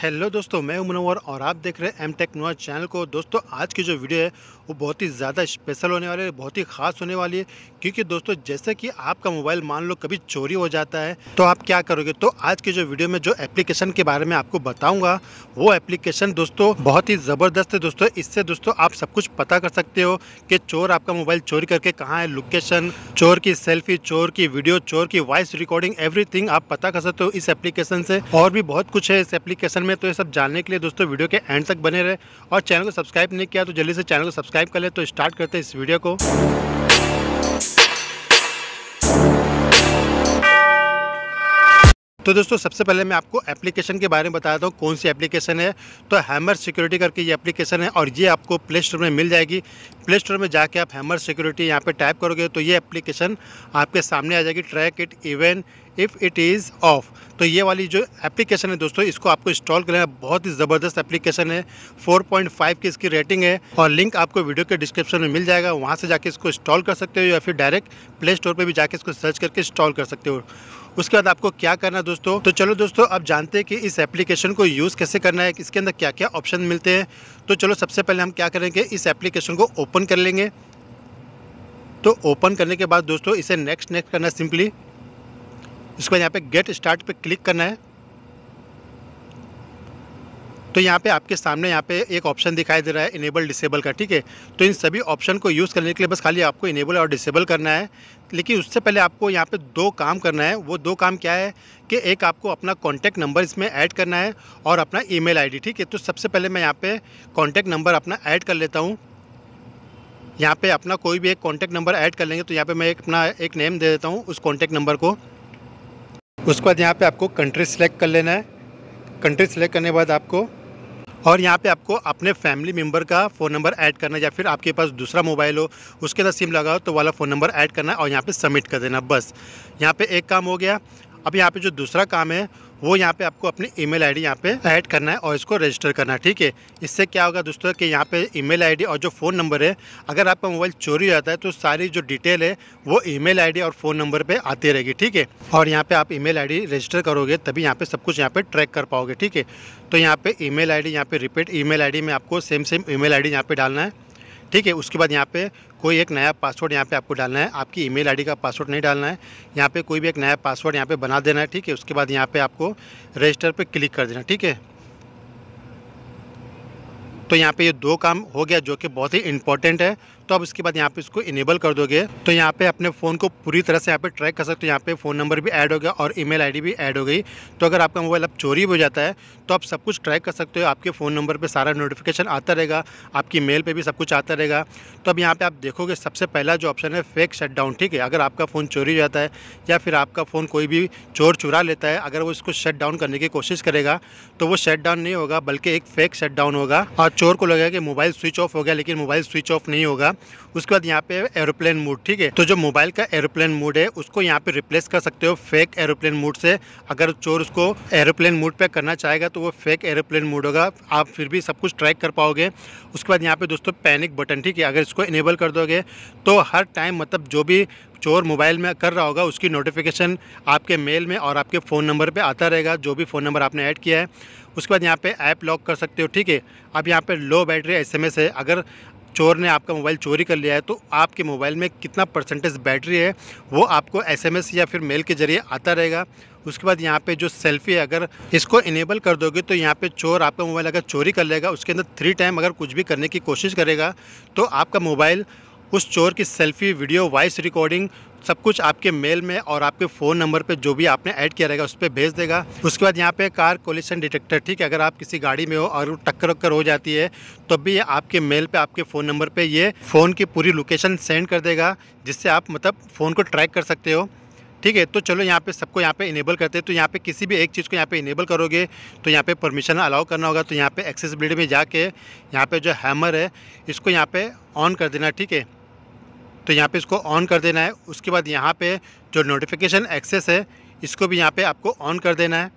hello दोस्तों मैं उमनवर और आप देख रहे हैं एम टेक नोआ चैनल को दोस्तों आज की जो वीडियो है वो बहुत ही ज़्यादा स्पेशल होने वाली है बहुत ही खास होने वाली है क्योंकि दोस्तों जैसे कि आपका मोबाइल मान लो कभी चोरी हो जाता है तो आप क्या करोगे तो आज की जो वीडियो में जो एप्लीकेशन के बारे में आपको बताऊँगा वो एप्लीकेशन दोस्तों बहुत ही ज़बरदस्त है दोस्तों इससे दोस्तों आप सब कुछ पता कर सकते हो कि चोर आपका मोबाइल चोरी करके कहाँ है लोकेशन चोर की सेल्फी चोर की वीडियो चोर की वॉइस रिकॉर्डिंग एवरी आप पता कर सकते हो इस एप्लीकेशन से और भी बहुत कुछ है इस एप्लीकेशन में तो ये सब जानने के लिए दोस्तों वीडियो के एंड तक बने रहे और चैनल को सब्सक्राइब नहीं किया तो जल्दी से चैनल को सब्सक्राइब कर ले तो स्टार्ट करते हैं इस वीडियो को तो दोस्तों सबसे पहले मैं आपको एप्लीकेशन के बारे में बताता हूँ कौन सी एप्लीकेशन है तो हैमर सिक्योरिटी करके ये एप्लीकेशन है और ये आपको प्ले स्टोर में मिल जाएगी प्ले स्टोर में जाके आप हैमर सिक्योरिटी यहाँ पे टाइप करोगे तो ये एप्लीकेशन आपके सामने आ जाएगी track it even if it is off तो ये वाली जो एप्लीकेशन है दोस्तों इसको आपको इंस्टॉल करना है बहुत ही ज़बरदस्त एप्लीकेशन है 4.5 की इसकी रेटिंग है और लिंक आपको वीडियो के डिस्क्रिप्शन में मिल जाएगा वहाँ से जाके इसको इंस्टॉल कर सकते हो या फिर डायरेक्ट प्ले स्टोर पर भी जाके इसको सर्च करके इंस्टॉल कर सकते हो उसके बाद आपको क्या करना है दोस्तों तो चलो दोस्तों अब जानते हैं कि इस एप्लीकेशन को यूज़ कैसे करना है इसके अंदर क्या क्या ऑप्शन मिलते हैं तो चलो सबसे पहले हम क्या करेंगे इस एप्लीकेशन को ओपन कर लेंगे तो ओपन करने के बाद दोस्तों इसे नेक्स्ट नेक्स्ट करना सिंपली उसके बाद यहाँ पे गेट स्टार्ट पे क्लिक करना है तो यहाँ पे आपके सामने यहाँ पे एक ऑप्शन दिखाई दे रहा है इनेबल डिसेबल का ठीक है तो इन सभी ऑप्शन को यूज़ करने के लिए बस खाली आपको इनेबल और डिसेबल करना है लेकिन उससे पहले आपको यहाँ पे दो काम करना है वो दो काम क्या है कि एक आपको अपना कॉन्टैक्ट नंबर इसमें ऐड करना है और अपना ई मेल ठीक है तो सबसे पहले मैं यहाँ पे कॉन्टैक्ट नंबर अपना ऐड कर लेता हूँ यहाँ पर अपना कोई भी एक कॉन्टैक्ट नंबर ऐड कर लेंगे तो यहाँ पर मैं अपना एक नेम दे देता हूँ उस कॉन्टैक्ट नंबर को उसके बाद यहाँ पे आपको कंट्री सेलेक्ट कर लेना है कंट्री सेलेक्ट करने के बाद आपको और यहाँ पे आपको अपने फैमिली मेम्बर का फ़ोन नंबर ऐड करना है या फिर आपके पास दूसरा मोबाइल हो उसके अंदर सिम लगाओ तो वाला फ़ोन नंबर ऐड करना है और यहाँ पे सबमिट कर देना बस यहाँ पे एक काम हो गया अब यहाँ पे जो दूसरा काम है वो यहाँ पे आपको अपनी ईमेल आईडी यहाँ पे ऐड करना है और इसको रजिस्टर करना है ठीक है इससे क्या होगा दोस्तों कि यहाँ पे ईमेल आईडी और जो फ़ोन नंबर है अगर आपका मोबाइल चोरी हो जाता है तो सारी जो डिटेल है वो ईमेल आईडी और फ़ोन नंबर पर आती रहेगी ठीक है और यहाँ पर आप ईमेल आईडी रजिस्टर करोगे तभी यहाँ पर सब कुछ यहाँ पर ट्रैक कर पाओगे ठीक है तो यहाँ पर आई डी यहाँ पर रिपीट ई आईडी में आपको सेम सेम ईमेल आईडी यहाँ पे डालना है ठीक है उसके बाद यहाँ पे कोई एक नया पासवर्ड यहाँ पे आपको डालना है आपकी ईमेल आईडी का पासवर्ड नहीं डालना है यहाँ पे कोई भी एक नया पासवर्ड यहाँ पे बना देना है ठीक है उसके बाद यहाँ पे आपको रजिस्टर पे क्लिक कर देना ठीक है तो यहाँ पे ये दो काम हो गया जो कि बहुत ही इंपॉर्टेंट है तो अब उसके बाद यहाँ पे इसको इनेबल कर दोगे तो यहाँ पे अपने फ़ोन को पूरी तरह से यहाँ पे ट्रैक कर सकते हो यहाँ पे फ़ोन नंबर भी ऐड हो गया और ईमेल आईडी भी ऐड हो गई तो अगर आपका मोबाइल अब चोरी हो जाता है तो आप सब कुछ ट्रैक कर सकते हो आपके फ़ोन नंबर पर सारा नोटिफिकेशन आता रहेगा आपकी मेल पर भी सब कुछ आता रहेगा तो अब यहाँ पर आप देखोगे सबसे पहला जो ऑप्शन है फेक डाउन ठीक है अगर आपका फ़ोन चोरी हो जाता है या फिर आपका फ़ोन कोई भी चोर चुरा लेता है अगर वो इसको शट डाउन करने की कोशिश करेगा तो वो शट डाउन नहीं होगा बल्कि एक फेक शट डाउन होगा और चोर को लगेगा कि मोबाइल स्विच ऑफ हो गया लेकिन मोबाइल स्विच ऑफ नहीं होगा उसके बाद यहाँ पे एरोप्लेन मोड ठीक है तो जो मोबाइल का एरोप्लेन मोड है उसको यहाँ पे रिप्लेस कर सकते हो फेक एरोप्लेन मोड से अगर चोर उसको एरोप्लेन मोड पे करना चाहेगा तो वो फेक एरोप्लेन मोड होगा आप फिर भी सब कुछ ट्रैक कर पाओगे उसके बाद यहाँ पे दोस्तों पैनिक बटन ठीक है अगर इसको इनेबल कर दोगे तो हर टाइम मतलब जो भी चोर मोबाइल में कर रहा होगा उसकी नोटिफिकेशन आपके मेल में और आपके फ़ोन नंबर पे आता रहेगा जो भी फ़ोन नंबर आपने ऐड किया है उसके बाद यहाँ पे ऐप लॉक कर सकते हो ठीक है अब यहाँ पे लो बैटरी एसएमएस है अगर चोर ने आपका मोबाइल चोरी कर लिया है तो आपके मोबाइल में कितना परसेंटेज बैटरी है वो आपको एसएमएस या फिर मेल के ज़रिए आता रहेगा उसके बाद यहाँ पे जो सेल्फी है अगर इसको इनेबल कर दोगे तो यहाँ पे चोर आपका मोबाइल अगर चोरी कर लेगा उसके अंदर थ्री टाइम अगर कुछ भी करने की कोशिश करेगा तो आपका मोबाइल उस चोर की सेल्फी वीडियो वॉइस रिकॉर्डिंग सब कुछ आपके मेल में और आपके फ़ोन नंबर पर जो भी आपने ऐड किया रहेगा उस पर भेज देगा उसके बाद यहाँ पे कार कोलिशन डिटेक्टर ठीक है अगर आप किसी गाड़ी में हो और टक्कर वक्कर हो जाती है तो भी ये आपके मेल पे आपके फ़ोन नंबर पे ये फ़ोन की पूरी लोकेशन सेंड कर देगा जिससे आप मतलब फ़ोन को ट्रैक कर सकते हो ठीक है तो चलो यहाँ पे सबको यहाँ पे इनेबल करते हैं तो यहाँ पे किसी भी एक चीज़ को यहाँ पे इनेबल करोगे तो यहाँ पे परमिशन अलाउ करना होगा तो यहाँ पे एक्सेसिबिलिटी में जाके यहाँ पे जो हैमर है इसको यहाँ पे ऑन कर देना ठीक है तो यहाँ पे इसको ऑन कर देना है उसके बाद यहाँ पे जो नोटिफिकेशन एक्सेस है इसको भी यहाँ पे आपको ऑन कर देना है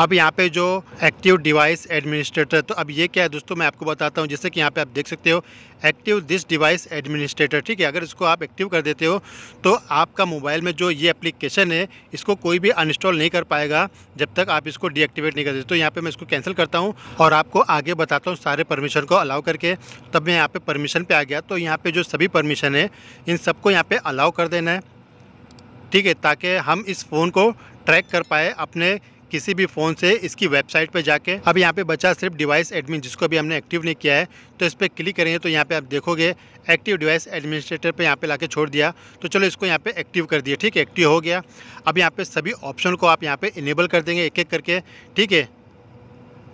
अब यहाँ पे जो एक्टिव डिवाइस एडमिनिस्ट्रेटर तो अब ये क्या है दोस्तों मैं आपको बताता हूँ जैसे कि यहाँ पे आप देख सकते हो एक्टिव दिस डिवाइस एडमिनिस्ट्रेटर ठीक है अगर इसको आप एक्टिव कर देते हो तो आपका मोबाइल में जो ये एप्लीकेशन है इसको कोई भी अनइंस्टॉल नहीं कर पाएगा जब तक आप इसको डीएक्टिवेट नहीं कर देते तो यहाँ पर मैं इसको कैंसिल करता हूँ और आपको आगे बताता हूँ सारे परमिशन को अलाउ करके तब मैं यहाँ पर परमिशन पर आ गया तो यहाँ पर जो सभी परमिशन है इन सबको यहाँ पर अलाउ कर देना है ठीक है ताकि हम इस फ़ोन को ट्रैक कर पाए अपने किसी भी फ़ोन से इसकी वेबसाइट पर जाके अब यहाँ पे बचा सिर्फ डिवाइस एडमिन जिसको भी हमने एक्टिव नहीं किया है तो इस पर क्लिक करेंगे तो यहाँ पे आप देखोगे एक्टिव डिवाइस एडमिनिस्ट्रेटर पे यहाँ पे लाके छोड़ दिया तो चलो इसको यहाँ पे एक्टिव कर दिया ठीक है एक्टिव हो गया अब यहाँ पे सभी ऑप्शन को आप यहाँ पे इनेबल कर देंगे एक एक करके ठीक है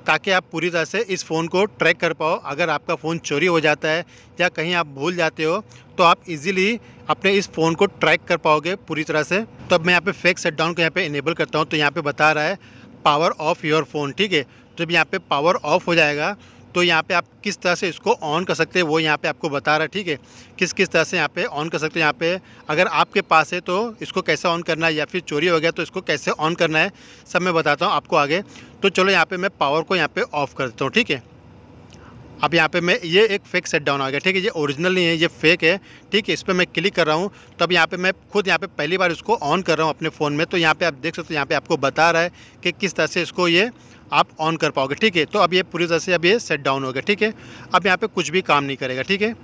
ताकि आप पूरी तरह से इस फ़ोन को ट्रैक कर पाओ अगर आपका फ़ोन चोरी हो जाता है या कहीं आप भूल जाते हो तो आप इजीली अपने इस फ़ोन को ट्रैक कर पाओगे पूरी तरह से तो अब मैं यहाँ पे फेक सेट डाउन को यहाँ पे इनेबल करता हूँ तो यहाँ पे बता रहा है पावर ऑफ़ योर फ़ोन ठीक है तो जब यहाँ पे पावर ऑफ हो जाएगा तो यहाँ पे आप किस तरह से इसको ऑन कर सकते हैं वो यहाँ पे आपको बता रहा है ठीक है किस किस तरह से यहाँ पे ऑन कर सकते हैं यहाँ पे अगर आपके पास है तो इसको कैसे ऑन करना है या फिर चोरी हो गया तो इसको कैसे ऑन करना है सब मैं बताता हूँ आपको आगे तो चलो यहाँ पर मैं पावर को यहाँ पर ऑफ़ कर देता हूँ ठीक है अब यहाँ पे मैं ये एक फेक सेट डाउन आ गया ठीक है ये ओरिजिनल नहीं है ये फेक है ठीक है इस पर मैं क्लिक कर रहा हूँ तब यहाँ पे मैं खुद यहाँ पे पहली बार इसको ऑन कर रहा हूँ अपने फ़ोन में तो यहाँ पे आप देख सकते हो यहाँ पे आपको बता रहा है कि किस तरह से इसको ये आप ऑन कर पाओगे ठीक है तो अब ये पूरी तरह से अब ये सेट डाउन हो गया ठीक है अब यहाँ पे कुछ भी काम नहीं करेगा ठीक है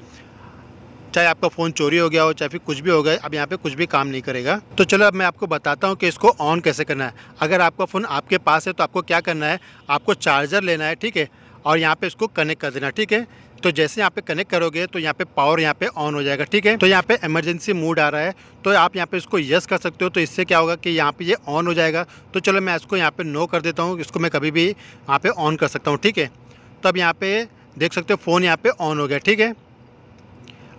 चाहे आपका फ़ोन चोरी हो गया हो चाहे फिर कुछ भी हो गया अब यहाँ पे कुछ भी काम नहीं करेगा तो चलो अब मैं आपको बताता हूँ कि इसको ऑन कैसे करना है अगर आपका फ़ोन आपके पास है तो आपको क्या करना है आपको चार्जर लेना है ठीक है और यहाँ पर इसको कनेक्ट कर देना ठीक है तो जैसे यहाँ पे कनेक्ट करोगे तो यहाँ पे पावर यहाँ पे ऑन हो जाएगा ठीक है तो यहाँ पे इमरजेंसी मोड आ रहा है तो आप यहाँ पे इसको यस कर सकते हो तो इससे क्या होगा कि यहाँ पे ये यह ऑन हो जाएगा तो चलो मैं इसको यहाँ पे नो कर देता हूँ इसको मैं कभी भी यहाँ पे ऑन कर सकता हूँ ठीक है तो अब यहाँ पे देख सकते हो फ़ोन यहाँ पे ऑन हो गया ठीक है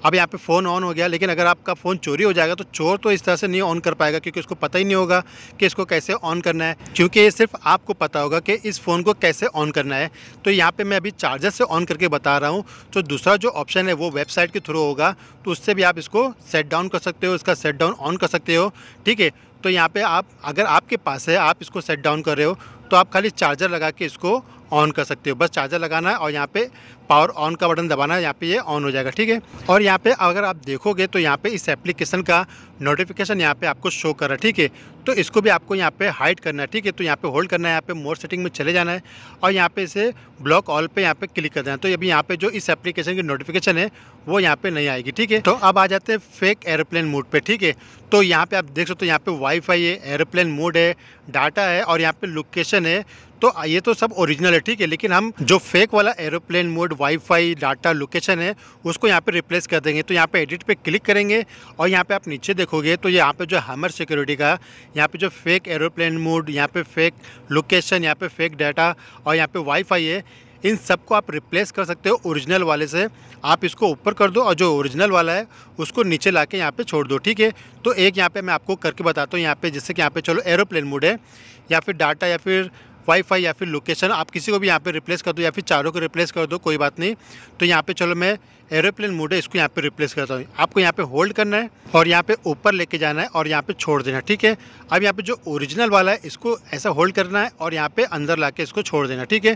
अब यहाँ पे फ़ोन ऑन हो गया लेकिन अगर आपका फ़ोन चोरी हो जाएगा तो चोर तो इस तरह से नहीं ऑन कर पाएगा क्योंकि उसको पता ही नहीं होगा कि इसको कैसे ऑन करना है क्योंकि ये सिर्फ आपको पता होगा कि इस फ़ोन को कैसे ऑन करना है तो यहाँ पर मैं अभी चार्जर से ऑन करके बता रहा हूँ तो दूसरा जो ऑप्शन है वो वेबसाइट के थ्रू होगा तो उससे भी आप इसको सेट डाउन कर सकते हो इसका सेट डाउन ऑन कर सकते हो ठीक है तो यहाँ पर आप अगर आपके पास है आप इसको सेट डाउन कर रहे हो तो आप खाली चार्जर लगा के इसको ऑन कर सकते हो बस चार्जर लगाना है और यहाँ पे पावर ऑन का बटन दबाना है यहाँ पे ये यह ऑन हो जाएगा ठीक है और यहाँ पे अगर आप देखोगे तो यहाँ पे इस एप्लीकेशन का नोटिफिकेशन यहाँ पे आपको शो कर रहा है ठीक है तो इसको भी आपको यहाँ पे हाइड करना है ठीक है तो यहाँ पे होल्ड करना है यहाँ पे मोर सेटिंग में चले जाना है और यहाँ पे इसे ब्लॉक ऑल पे यहाँ पे क्लिक कर देना है तो अभी यहाँ पे जो इस एप्लीकेशन की नोटिफिकेशन है वो यहाँ पे नहीं आएगी ठीक है तो अब आ जाते हैं फेक एरोप्लेन मोड पे ठीक है तो यहाँ पे आप देख सकते हो यहाँ पे वाईफाई है एरोप्लेन मोड है डाटा है और यहाँ पे लोकेशन है तो ये तो सब ओरिजिनल है ठीक है लेकिन हम जो फेक वाला aeroplane mode wifi data location है उसको यहाँ पे रिप्लेस कर देंगे तो यहाँ पे एडिट पे क्लिक करेंगे और यहाँ पे आप नीचे देखोगे तो यहाँ पे जो हैमर सिक्योरिटी का यहाँ पे जो फेक एरोप्लेन मोड यहाँ पे फेक लोकेशन यहाँ पे फेक डाटा और यहाँ पे वाईफाई है इन सबको आप रिप्लेस कर सकते हो ओरिजिनल वाले से आप इसको ऊपर कर दो और जो ओरिजिनल वाला है उसको नीचे ला के यहाँ पर छोड़ दो ठीक है तो एक यहाँ पे मैं आपको करके बताता हूँ यहाँ पे जैसे कि यहाँ पे चलो एरोप्लेन मोड है या फिर डाटा या फिर वाईफाई या फिर लोकेशन आप किसी को भी यहाँ पे रिप्लेस कर दो या फिर चारों को रिप्लेस कर दो कोई बात नहीं तो यहाँ पे चलो मैं एरोप्लेन मोड है इसको यहाँ पे रिप्लेस करता हूँ आपको यहाँ पे होल्ड करना है और यहाँ पे ऊपर लेके जाना है और यहाँ पे छोड़ देना ठीक है अब यहाँ पे जो ओरिजिनल वाला है इसको ऐसा होल्ड करना है और यहाँ पे अंदर ला इसको छोड़ देना ठीक है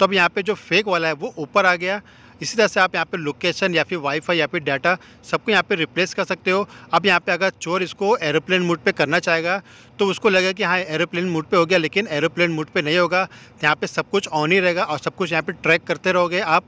तो अब यहाँ पे जो फेक वाला है वो ऊपर आ गया इसी तरह से आप यहाँ पे लोकेशन या फिर वाईफाई या फिर डाटा सबको यहाँ पे रिप्लेस कर सकते हो अब यहाँ पे अगर चोर इसको एरोप्लेन मोड पे करना चाहेगा तो उसको लगेगा कि हाँ एरोप्लेन मोड पे हो गया लेकिन एरोप्लेन मोड पे नहीं होगा यहाँ पे सब कुछ ऑन ही रहेगा और सब कुछ यहाँ पर ट्रैक करते रहोगे आप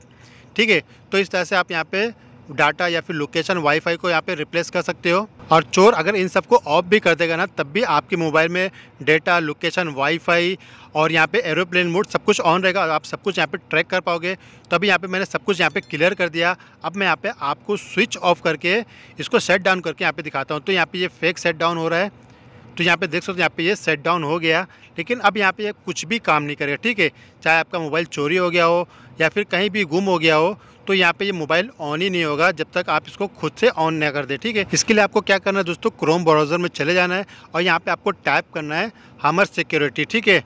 ठीक है तो इस तरह से आप यहाँ पर डाटा या फिर लोकेशन वाईफाई को यहाँ पे रिप्लेस कर सकते हो और चोर अगर इन सबको ऑफ भी कर देगा ना तब भी आपके मोबाइल में डेटा लोकेशन वाईफाई और यहाँ पे एरोप्लेन मोड सब कुछ ऑन रहेगा और आप सब कुछ यहाँ पे ट्रैक कर पाओगे तो अभी यहाँ पे मैंने सब कुछ यहाँ पे क्लियर कर दिया अब मैं यहाँ पे आपको स्विच ऑफ करके इसको सेट डाउन करके यहाँ पे दिखाता हूँ तो यहाँ पे ये फेक सेट डाउन हो रहा है तो यहाँ पे देख सकते हो यहाँ पे ये सेट डाउन हो गया लेकिन अब यहाँ पे ये कुछ भी काम नहीं करेगा ठीक है चाहे आपका मोबाइल चोरी हो गया हो या फिर कहीं भी गुम हो गया हो तो यहाँ पे ये मोबाइल ऑन ही नहीं होगा जब तक आप इसको खुद से ऑन ना कर दे ठीक है इसके लिए आपको क्या करना है दोस्तों क्रोम ब्राउज़र में चले जाना है और यहाँ पर आपको टाइप करना है हमर सिक्योरिटी ठीक है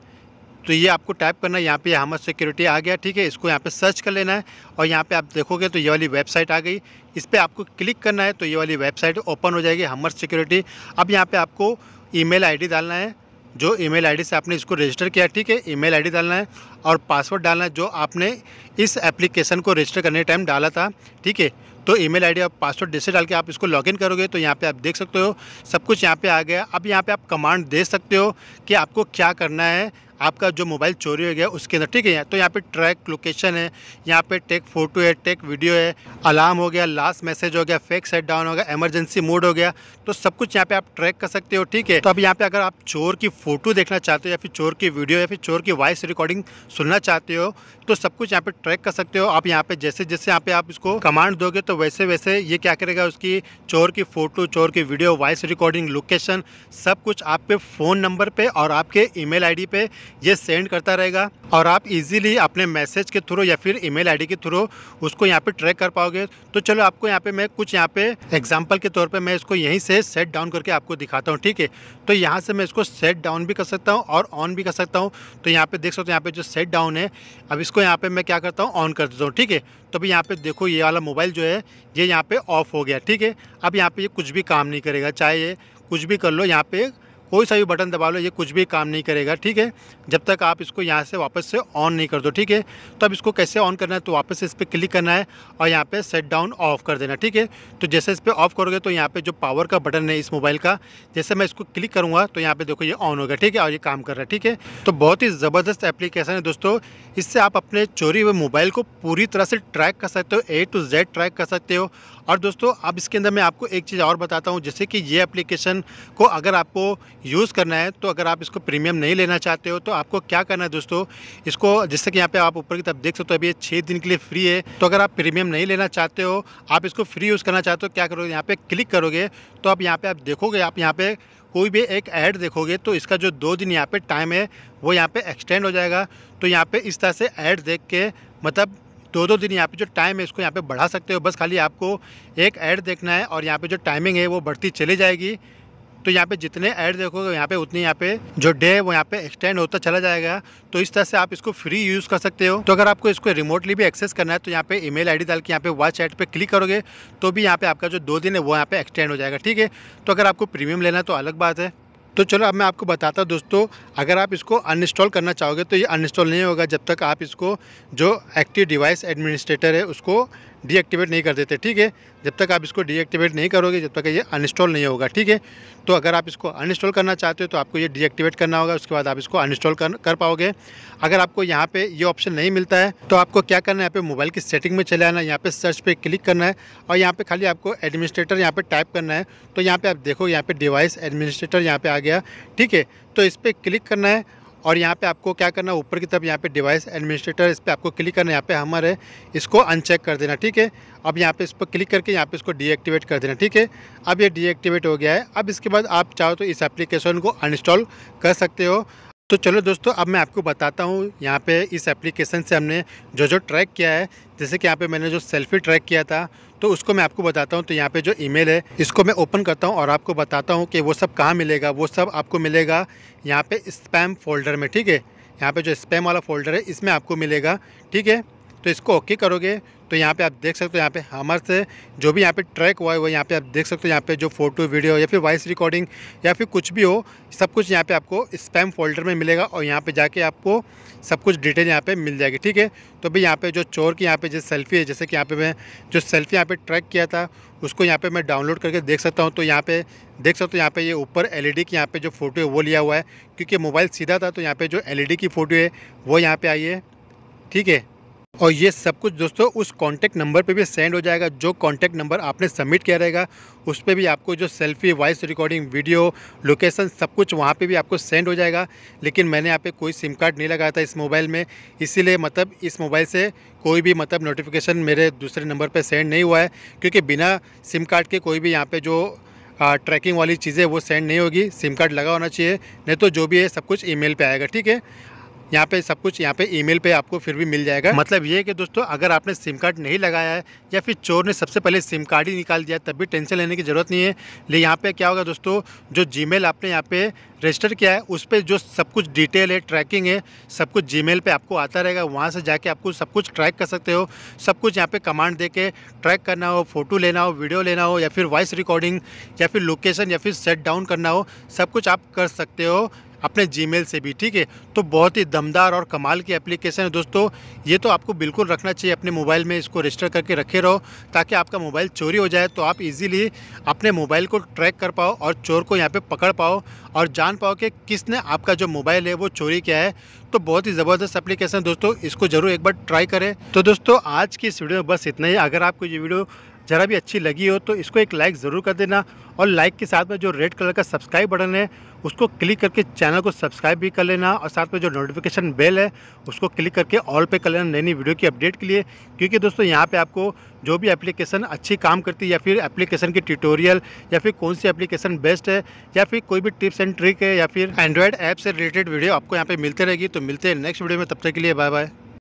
तो ये आपको टाइप करना है यहाँ पे हमर सिक्योरिटी आ गया ठीक है इसको यहाँ पे सर्च कर लेना है और यहाँ पे आप देखोगे तो ये वाली वेबसाइट आ गई इस पर आपको क्लिक करना है तो ये वाली वेबसाइट ओपन हो जाएगी हमर सिक्योरिटी अब यहाँ पे आपको ईमेल आईडी डालना है जो ईमेल आईडी से आपने इसको रजिस्टर किया ठीक है ईमेल आईडी डालना है और पासवर्ड डालना है जो आपने इस एप्लीकेशन को रजिस्टर करने टाइम डाला था ठीक है तो ईमेल आईडी और पासवर्ड जैसे डाल के आप इसको लॉगिन करोगे तो यहाँ पे आप देख सकते हो सब कुछ यहाँ पे आ गया अब यहाँ पे आप कमांड दे सकते हो कि आपको क्या करना है आपका जो मोबाइल चोरी हो गया उसके अंदर ठीक है तो यहाँ पे ट्रैक लोकेशन है यहाँ पे टेक फोटो है टेक वीडियो है अलार्म हो गया लास्ट मैसेज हो गया फेक सेट डाउन हो गया एमरजेंसी मोड हो गया तो सब कुछ यहाँ पे आप ट्रैक कर सकते हो ठीक है तो अब यहाँ पे अगर आप चोर की फोटो देखना चाहते हो या फिर चोर की वीडियो या फिर चोर की वॉइस रिकॉर्डिंग सुनना चाहते हो तो सब कुछ यहाँ पे ट्रैक कर सकते हो आप यहाँ पे जैसे जैसे यहाँ पे आप इसको कमांड दोगे तो वैसे वैसे ये क्या करेगा उसकी चोर की फोटो चोर की वीडियो वॉइस रिकॉर्डिंग लोकेशन सब कुछ आपके फ़ोन नंबर पे और आपके ईमेल आईडी पे ये सेंड करता रहेगा और आप इजीली अपने मैसेज के थ्रू या फिर ईमेल आईडी के थ्रू उसको यहाँ पे ट्रैक कर पाओगे तो चलो आपको यहाँ पे मैं कुछ यहाँ पे एग्जांपल के तौर पे मैं इसको यहीं से सेट डाउन करके आपको दिखाता हूँ ठीक है तो यहाँ से मैं इसको सेट डाउन भी कर सकता हूँ और ऑन भी कर सकता हूँ तो यहाँ पर देख सकते हो यहाँ पर जो सेट डाउन है अब इसको यहाँ पर मैं क्या करता हूँ ऑन कर देता हूँ ठीक है तो अभी यहाँ पर देखो ये वाला मोबाइल जो है ये यहाँ पर ऑफ हो गया ठीक है अब यहाँ पर ये कुछ भी काम नहीं करेगा चाहे ये कुछ भी कर लो यहाँ पर कोई सा भी बटन दबा लो ये कुछ भी काम नहीं करेगा ठीक है जब तक आप इसको यहाँ से वापस से ऑन नहीं कर दो ठीक है तो अब इसको कैसे ऑन करना है तो वापस इस पर क्लिक करना है और यहाँ पर सेट डाउन ऑफ कर देना ठीक है तो जैसे इस पर ऑफ करोगे तो यहाँ पर जो पावर का बटन है इस मोबाइल का जैसे मैं इसको क्लिक करूँगा तो यहाँ पर देखो ये ऑन होगा ठीक है और ये काम कर रहा है ठीक है तो बहुत ही ज़बरदस्त एप्लीकेशन है दोस्तों इससे आप अपने चोरी हुए मोबाइल को पूरी तरह से ट्रैक कर सकते हो ए टू जेड ट्रैक कर सकते हो और दोस्तों अब इसके अंदर मैं आपको एक चीज़ और बताता हूँ जैसे कि ये एप्लीकेशन को अगर आपको यूज़ करना है तो अगर आप इसको प्रीमियम नहीं लेना चाहते हो तो आपको क्या करना है दोस्तों इसको जैसे कि यहाँ पे आप ऊपर की तरफ देख सकते हो अभी ये छः दिन के लिए फ्री है तो अगर आप प्रीमियम नहीं लेना चाहते हो आप इसको फ्री यूज़ करना चाहते हो क्या करोगे यहाँ पर क्लिक करोगे तो आप यहाँ पर आप देखोगे आप यहाँ पर कोई भी एक ऐड देखोगे तो इसका जो दो दिन यहाँ पर टाइम है वो यहाँ पर एक्सटेंड हो जाएगा तो यहाँ पर इस तरह से ऐड देख के मतलब दो दो दिन यहाँ पे जो टाइम है इसको यहाँ पे बढ़ा सकते हो बस खाली आपको एक ऐड देखना है और यहाँ पे जो टाइमिंग है वो बढ़ती चली जाएगी तो यहाँ पे जितने ऐड देखोगे यहाँ पे उतनी यहाँ पे जो डे है वो यहाँ पे एक्सटेंड होता चला जाएगा तो इस तरह से आप इसको फ्री यूज़ कर सकते हो तो अगर आपको इसको रिमोटली भी एक्सेस करना है तो यहाँ पे ईमेल आईडी डाल के यहाँ पे वॉच ऐड पे क्लिक करोगे तो भी यहाँ पे आपका जो दो दिन है वो यहाँ पे एक्सटेंड हो जाएगा ठीक है तो अगर आपको प्रीमियम लेना है तो अलग बात है तो चलो अब मैं आपको बताता हूँ दोस्तों अगर आप इसको अनइंस्टॉल करना चाहोगे तो ये अनइंस्टॉल नहीं होगा जब तक आप इसको जो एक्टिव डिवाइस एडमिनिस्ट्रेटर है उसको डीएक्टिवेट नहीं कर देते ठीक है जब तक आप इसको डीएक्टिवेट नहीं करोगे जब तक ये अनइंस्टॉल नहीं होगा ठीक है तो अगर आप इसको अनइंस्टॉल करना चाहते हो तो आपको ये डीएक्टिवेट करना होगा उसके बाद आप इसको अनइंस्टॉल कर, कर पाओगे अगर आपको यहाँ पे ये ऑप्शन नहीं मिलता है तो आपको क्या करना है यहाँ पे मोबाइल की सेटिंग में चले आना यहाँ पे सर्च पे क्लिक करना है और यहाँ पे खाली आपको एडमिनिस्ट्रेटर यहाँ पे टाइप करना है तो यहाँ पे आप देखो यहाँ पे डिवाइस एडमिनिस्ट्रेटर यहाँ पे आ गया ठीक है तो इस पर क्लिक करना है और यहाँ पे आपको क्या करना है ऊपर की तरफ यहाँ पे डिवाइस एडमिनिस्ट्रेटर इस पर आपको क्लिक करना है यहाँ पे हमारे इसको अनचेक कर देना ठीक है अब यहाँ पे इस पर क्लिक करके यहाँ पे इसको डीएक्टिवेट कर देना ठीक है अब ये डीएक्टिवेट हो गया है अब इसके बाद आप चाहो तो इस एप्लीकेशन को अनइंस्टॉल कर सकते हो तो चलो दोस्तों अब मैं आपको बताता हूँ यहाँ पर इस एप्लीकेशन से हमने जो जो ट्रैक किया है जैसे कि यहाँ पर मैंने जो सेल्फ़ी ट्रैक किया था तो उसको मैं आपको बताता हूँ तो यहाँ पे जो ईमेल है इसको मैं ओपन करता हूँ और आपको बताता हूँ कि वो सब कहाँ मिलेगा वो सब आपको मिलेगा यहाँ पे स्पैम फोल्डर में ठीक है यहाँ पे जो स्पैम वाला फोल्डर है इसमें आपको मिलेगा ठीक है तो इसको ओके करोगे तो यहाँ पे आप देख सकते हो यहाँ पे हमर से जो भी यहाँ पे ट्रैक हुआ है वो यहाँ पे आप देख सकते हो यहाँ पे जो फोटो वीडियो या फिर वॉइस रिकॉर्डिंग या फिर कुछ भी हो सब कुछ यहाँ पे आपको स्पैम फोल्डर में मिलेगा और यहाँ पे जाके आपको सब कुछ डिटेल यहाँ पे मिल जाएगी ठीक है तो भी यहाँ पे जो चोर की यहाँ पे जो सेल्फी है जैसे कि यहाँ पे मैं जो सेल्फी यहाँ पे ट्रैक किया था उसको यहाँ पे मैं डाउनलोड करके देख सकता हूँ तो यहाँ पे देख सकते हो यहाँ पे ये ऊपर एलईडी की यहाँ पे जो फोटो है वो लिया हुआ है क्योंकि मोबाइल सीधा था तो यहाँ पे जो एलईडी की फ़ोटो है वो यहाँ पे आई है ठीक है और ये सब कुछ दोस्तों उस कॉन्टैक्ट नंबर पे भी सेंड हो जाएगा जो कॉन्टैक्ट नंबर आपने सबमिट किया रहेगा उस पर भी आपको जो selfie voice recording video location सब कुछ वहाँ पे भी आपको सेंड हो जाएगा लेकिन मैंने यहाँ पे कोई सिम कार्ड नहीं लगाया था इस मोबाइल में इसीलिए मतलब इस मोबाइल से कोई भी मतलब नोटिफिकेशन मेरे दूसरे नंबर पर सेंड नहीं हुआ है क्योंकि बिना सिम कार्ड के कोई भी यहाँ पर जो ट्रैकिंग वाली चीज़ें वो सेंड नहीं होगी सिम कार्ड लगा होना चाहिए नहीं तो जो भी है सब कुछ ईमेल पे आएगा ठीक है यहाँ पे सब कुछ यहाँ पे ईमेल पे आपको फिर भी मिल जाएगा मतलब ये है कि दोस्तों अगर आपने सिम कार्ड नहीं लगाया है या फिर चोर ने सबसे पहले सिम कार्ड ही निकाल दिया तब भी टेंशन लेने की ज़रूरत नहीं है लेकिन यहाँ पे क्या होगा दोस्तों जो जीमेल आपने यहाँ पे रजिस्टर किया है उस पर जो सब कुछ डिटेल है ट्रैकिंग है सब कुछ जी मेल आपको आता रहेगा वहाँ से जाके आपको सब कुछ ट्रैक कर सकते हो सब कुछ यहाँ पर कमांड दे के ट्रैक करना हो फोटो लेना हो वीडियो लेना हो या फिर वॉइस रिकॉर्डिंग या फिर लोकेशन या फिर सेट डाउन करना हो सब कुछ आप कर सकते हो अपने जीमेल से भी ठीक है तो बहुत ही दमदार और कमाल की एप्लीकेशन है दोस्तों ये तो आपको बिल्कुल रखना चाहिए अपने मोबाइल में इसको रजिस्टर करके रखे रहो ताकि आपका मोबाइल चोरी हो जाए तो आप इजीली अपने मोबाइल को ट्रैक कर पाओ और चोर को यहाँ पे पकड़ पाओ और जान पाओ कि किसने आपका जो मोबाइल है वो चोरी किया है तो बहुत ही ज़बरदस्त एप्लीकेशन दोस्तों इसको ज़रूर एक बार ट्राई करें तो दोस्तों आज की इस वीडियो में बस इतना ही अगर आपको ये वीडियो ज़रा भी अच्छी लगी हो तो इसको एक लाइक ज़रूर कर देना और लाइक के साथ में जो रेड कलर का सब्सक्राइब बटन है उसको क्लिक करके चैनल को सब्सक्राइब भी कर लेना और साथ में जो नोटिफिकेशन बेल है उसको क्लिक करके ऑल पे कर लेना नई नई वीडियो की अपडेट के लिए क्योंकि दोस्तों यहाँ पे आपको जो भी एप्लीकेशन अच्छी काम करती है या फिर एप्लीकेशन की ट्यूटोरियल या फिर कौन सी एप्लीकेशन बेस्ट है या फिर कोई भी टिप्स एंड ट्रिक है या फिर एंड्रॉयड ऐप से रिलेटेड वीडियो आपको यहाँ पर मिलते रहेगी तो मिलते हैं नेक्स्ट वीडियो में तब तक के लिए बाय बाय